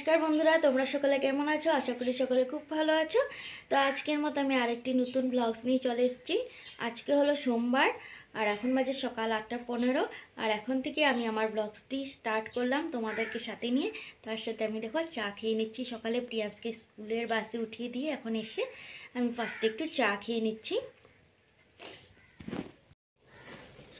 নমস্কার বন্ধুরা তোমরা সকলে কেমন আছো আশা করি সকলে খুব ভালো আছো তো আজকের মতো আমি আরেকটি নতুন ব্লগস নিয়ে চলে এসেছি আজকে হলো সোমবার আর এখন বাজে সকাল আটটা পনেরো আর এখন থেকে আমি আমার ব্লগসটি স্টার্ট করলাম তোমাদেরকে সাথে নিয়ে তার সাথে আমি দেখো চা খেয়ে নিচ্ছি সকালে প্রিয়াসকে স্কুলের বাসে উঠিয়ে দিয়ে এখন এসে আমি ফার্স্টে একটু চা খেয়ে নিচ্ছি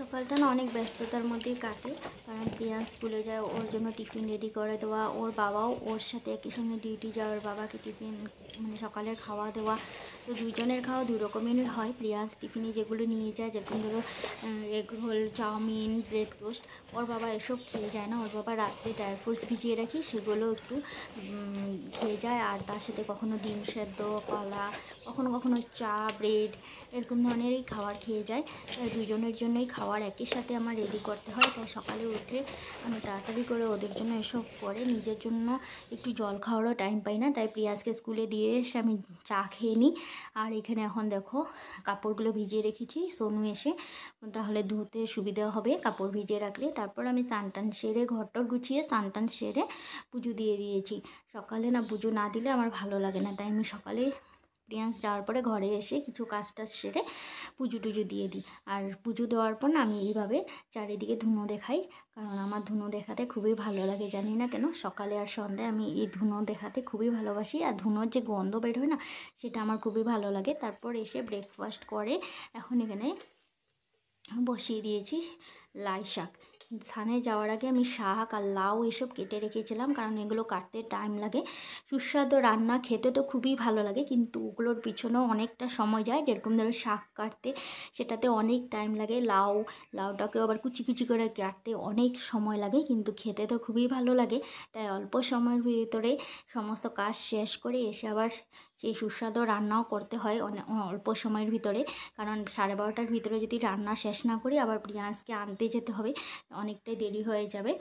সকালটা না অনেক ব্যস্ততার মধ্যেই কাটে কারণ প্রিয়া স্কুলে যায় ওর জন্য টিফিন রেডি করে দেওয়া ওর বাবাও ওর সাথে একই সঙ্গে ডিউটি যায় ওর বাবাকে টিফিন মানে সকালের খাওয়া দাওয়া তো দুইজনের খাওয়া দুই রকমেরই হয় প্রিয়াস টিফিনে যেগুলো নিয়ে যায় যেরকম ধরো egg roll chow mein bread toast ওর বাবা এসব খেয়ে যায় না ওর বাবা রাত্রে ড্রাই ফ্রুটস ভিজিয়ে রাখি সেগুলো একটু খেয়ে যায় আর তার সাথে কখনো ডিম সেদ্ধ কলা কখনো কখনো চা ব্রেড এরকম ধরনেরই খাবার খেয়ে যায় দুজনের জন্যই খাবার একই সাথে আমার রেডি করতে হয় তাই সকালে উঠে আমি তাড়াতাড়ি করে ওদের জন্য এসব করে নিজের জন্য একটু জল খাওয়ারও টাইম পাই না তাই প্রিয়াসকে স্কুলে দিয়ে দিয়ে এসে আমি চা খেয়ে নিই আর এখানে এখন দেখো কাপড়গুলো ভিজিয়ে রেখেছি সোনু এসে তাহলে ধুতে সুবিধা হবে কাপড় ভিজিয়ে রাখলে তারপর আমি সানটান সেরে ঘরটর গুছিয়ে সানটান সেরে পুজো দিয়ে দিয়েছি সকালে না পুজো না দিলে আমার ভালো লাগে না তাই আমি সকালে প্রিয়াংশ যাওয়ার পরে ঘরে এসে কিছু কাজ টাজ সেরে পুজো টুজো দিয়ে দিই আর পুজো দেওয়ার পর না আমি এইভাবে চারিদিকে ধুনো দেখাই কারণ আমার ধুনো দেখাতে খুবই ভালো লাগে জানি না কেন সকালে আর সন্ধ্যায় আমি এই ধুনো দেখাতে খুবই ভালোবাসি আর ধুনোর যে গন্ধ বের হয় না সেটা আমার খুবই ভালো লাগে তারপর এসে ব্রেকফাস্ট করে এখন এখানে বসিয়ে দিয়েছি লাই শাক সানে যাওয়ার আগে আমি শাক আর লাউ এসব কেটে রেখেছিলাম কারণ এগুলো কাটতে টাইম লাগে সুস্বাদু রান্না খেতে তো খুবই ভালো লাগে কিন্তু ওগুলোর পিছনেও অনেকটা সময় যায় যেরকম ধরো শাক কাটতে সেটাতে অনেক টাইম লাগে লাউ লাউটাকেও আবার কুচি কুচি করে কাটতে অনেক সময় লাগে কিন্তু খেতে তো খুবই ভালো লাগে তাই অল্প সময়ের ভিতরে সমস্ত কাজ শেষ করে এসে আবার সেই সুস্বাদু রান্নাও করতে হয় অল্প সময়ের ভিতরে কারণ সাড়ে বারোটার ভিতরে যদি রান্না শেষ না করি আবার পিঁয়াজকে আনতে যেতে হবে অনেকটাই দেরি হয়ে যাবে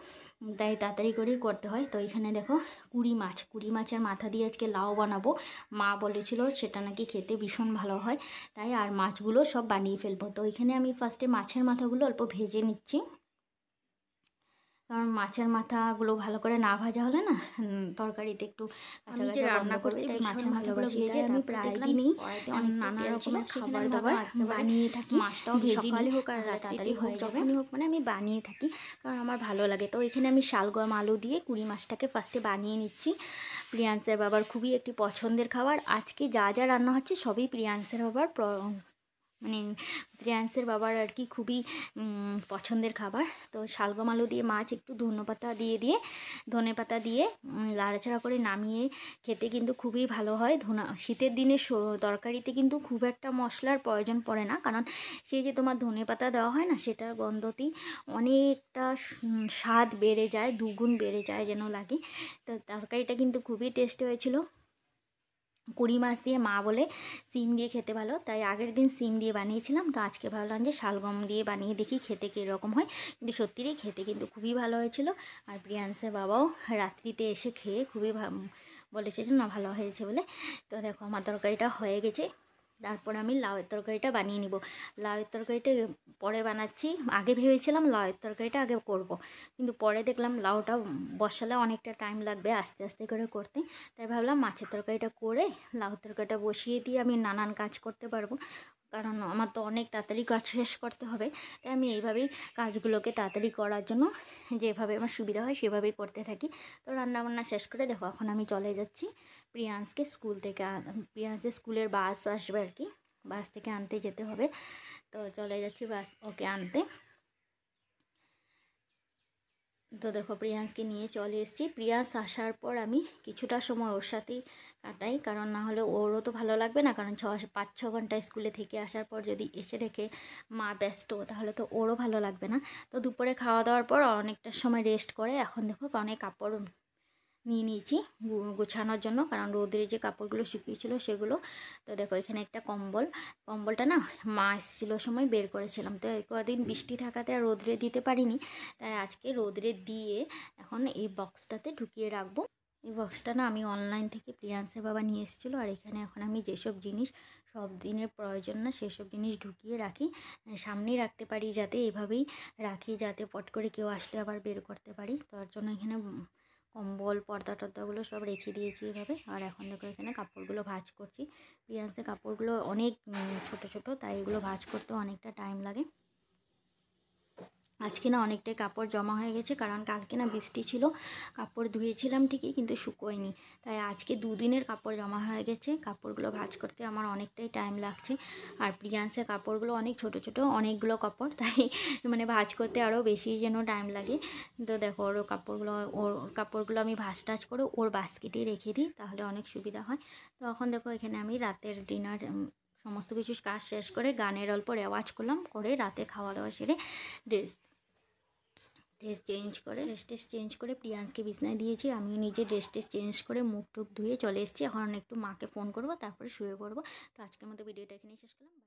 তাই তাড়াতাড়ি করেই করতে হয় তো এখানে দেখো কুড়ি মাছ কুড়ি মাছের মাথা দিয়ে আজকে লাউ বানাবো মা বলেছিল সেটা নাকি খেতে ভীষণ ভালো হয় তাই আর মাছগুলো সব বানিয়ে ফেলবো তো এখানে আমি ফার্স্টে মাছের মাথাগুলো অল্প ভেজে নিচ্ছি কারণ মাছের মাথাগুলো ভালো করে না ভাজা হলে না তরকারিতে একটু রান্না করবে তাই মাছের ভালোবাসি ভেজে আমি প্রায় দিনই নানা রকমের খাবার দাবার বানিয়ে থাকি মাছটাও সকালে হোক আর তাড়াতাড়ি হোক আমি হোক মানে আমি বানিয়ে থাকি কারণ আমার ভালো লাগে তো এখানে আমি শালগম আলু দিয়ে কুড়ি মাছটাকে ফার্স্টে বানিয়ে নিচ্ছি প্রিয়াংসের বাবার খুবই একটি পছন্দের খাবার আজকে যা যা রান্না হচ্ছে সবই প্রিয়াংসের বাবার মানে প্রিয়াংশের বাবার আর কি খুবই পছন্দের খাবার তো শালগম আলু দিয়ে মাছ একটু ধনেপাতা দিয়ে দিয়ে ধনেপাতা দিয়ে লাড়াচাড়া করে নামিয়ে খেতে কিন্তু খুবই ভালো হয় ধনা শীতের দিনে তরকারিতে কিন্তু খুব একটা মশলার প্রয়োজন পড়ে না কারণ সেই যে তোমার ধনেপাতা দেওয়া হয় না সেটার গন্ধতেই অনেকটা স্বাদ বেড়ে যায় দুগুণ বেড়ে যায় যেন লাগে তো তরকারিটা কিন্তু খুবই টেস্টি হয়েছিল কুড়ি মাস দিয়ে মা বলে সিম দিয়ে খেতে ভালো তাই আগের দিন সিম দিয়ে বানিয়েছিলাম তো আজকে ভাবলাম যে শালগম দিয়ে বানিয়ে দেখি খেতে কীরকম হয় কিন্তু সত্যিই খেতে কিন্তু খুবই ভালো হয়েছিল আর প্রিয়াংসের বাবাও রাত্রিতে এসে খেয়ে খুবই বলেছে যে না ভালো হয়েছে বলে তো দেখো আমার তরকারিটা হয়ে গেছে তারপর আমি লাউয়ের তরকারিটা বানিয়ে নিব লাউয়ের তরকারিটা পরে বানাচ্ছি আগে ভেবেছিলাম লাউয়ের তরকারিটা আগে করব। কিন্তু পরে দেখলাম লাউটা বসালে অনেকটা টাইম লাগবে আস্তে আস্তে করে করতে তাই ভাবলাম মাছের তরকারিটা করে লাউ তরকারিটা বসিয়ে দিয়ে আমি নানান কাজ করতে পারবো কারণ আমার তো অনেক তাড়াতাড়ি কাজ শেষ করতে হবে তাই আমি এইভাবেই কাজগুলোকে তাড়াতাড়ি করার জন্য যেভাবে আমার সুবিধা হয় সেভাবেই করতে থাকি তো রান্নাবান্না শেষ করে দেখো এখন আমি চলে যাচ্ছি প্রিয়াংশকে স্কুল থেকে প্রিয়াংশের স্কুলের বাস আসবে আর কি বাস থেকে আনতে যেতে হবে তো চলে যাচ্ছি বাস ওকে আনতে তো দেখো প্রিয়াংশকে নিয়ে চলে এসেছি প্রিয়াংশ আসার পর আমি কিছুটা সময় ওর সাথেই কাটাই কারণ না হলে ওরও তো ভালো লাগবে না কারণ ছ পাঁচ ছ ঘন্টা স্কুলে থেকে আসার পর যদি এসে দেখে মা ব্যস্ত তাহলে তো ওরও ভালো লাগবে না তো দুপুরে খাওয়া দাওয়ার পর অনেকটা সময় রেস্ট করে এখন দেখো অনেক কাপড় নিয়ে নিয়েছি গোছানোর জন্য কারণ রোদের যে কাপড়গুলো শুকিয়েছিল সেগুলো তো দেখো এখানে একটা কম্বল কম্বলটা না মা এসেছিলো সময় বের করেছিলাম তো কদিন বৃষ্টি থাকাতে আর রোদরে দিতে পারিনি তাই আজকে রোদরে দিয়ে এখন এই বক্সটাতে ঢুকিয়ে রাখবো এই বক্সটা না আমি অনলাইন থেকে প্রিয়ান্সে বাবা নিয়ে এসেছিলো আর এখানে এখন আমি যেসব জিনিস সব দিনের প্রয়োজন না সেসব জিনিস ঢুকিয়ে রাখি সামনেই রাখতে পারি যাতে এভাবেই রাখি যাতে পট করে কেউ আসলে আবার বের করতে পারি তার জন্য এখানে কম্বল পর্দা টর্দাগুলো সব রেখে দিয়েছি এভাবে আর এখন দেখো এখানে কাপড়গুলো ভাজ করছি প্রিয়াংসে কাপড়গুলো অনেক ছোট ছোট তাই এগুলো ভাজ করতে অনেকটা টাইম লাগে আজকে না অনেকটাই কাপড় জমা হয়ে গেছে কারণ কালকে না বৃষ্টি ছিল কাপড় ধুয়েছিলাম ঠিকই কিন্তু শুকোয়নি তাই আজকে দুদিনের কাপড় জমা হয়ে গেছে কাপড়গুলো ভাজ করতে আমার অনেকটাই টাইম লাগছে আর প্রিয়াংসের কাপড়গুলো অনেক ছোট ছোট অনেকগুলো কাপড় তাই মানে ভাজ করতে আরও বেশি যেন টাইম লাগে তো দেখো ওর কাপড়গুলো ওর কাপড়গুলো আমি ভাজ টাজ করে ওর বাস্কেটে রেখে দিই তাহলে অনেক সুবিধা হয় তো তখন দেখো এখানে আমি রাতের ডিনার সমস্ত কিছু কাজ শেষ করে গানের অল্প রেওয়াজ করলাম করে রাতে খাওয়া দাওয়া সেরে ড্রেস ড্রেস চেঞ্জ করে ড্রেস টেস চেঞ্জ করে প্রিয়াংশকে বিছনায় দিয়েছি আমিও নিজে ড্রেস টেস চেঞ্জ করে মুখ টুক ধুয়ে চলে এসেছি এখন একটু মাকে ফোন করব তারপরে শুয়ে পড়বো তো আজকের মতো ভিডিওটা এখানে শেষ করলাম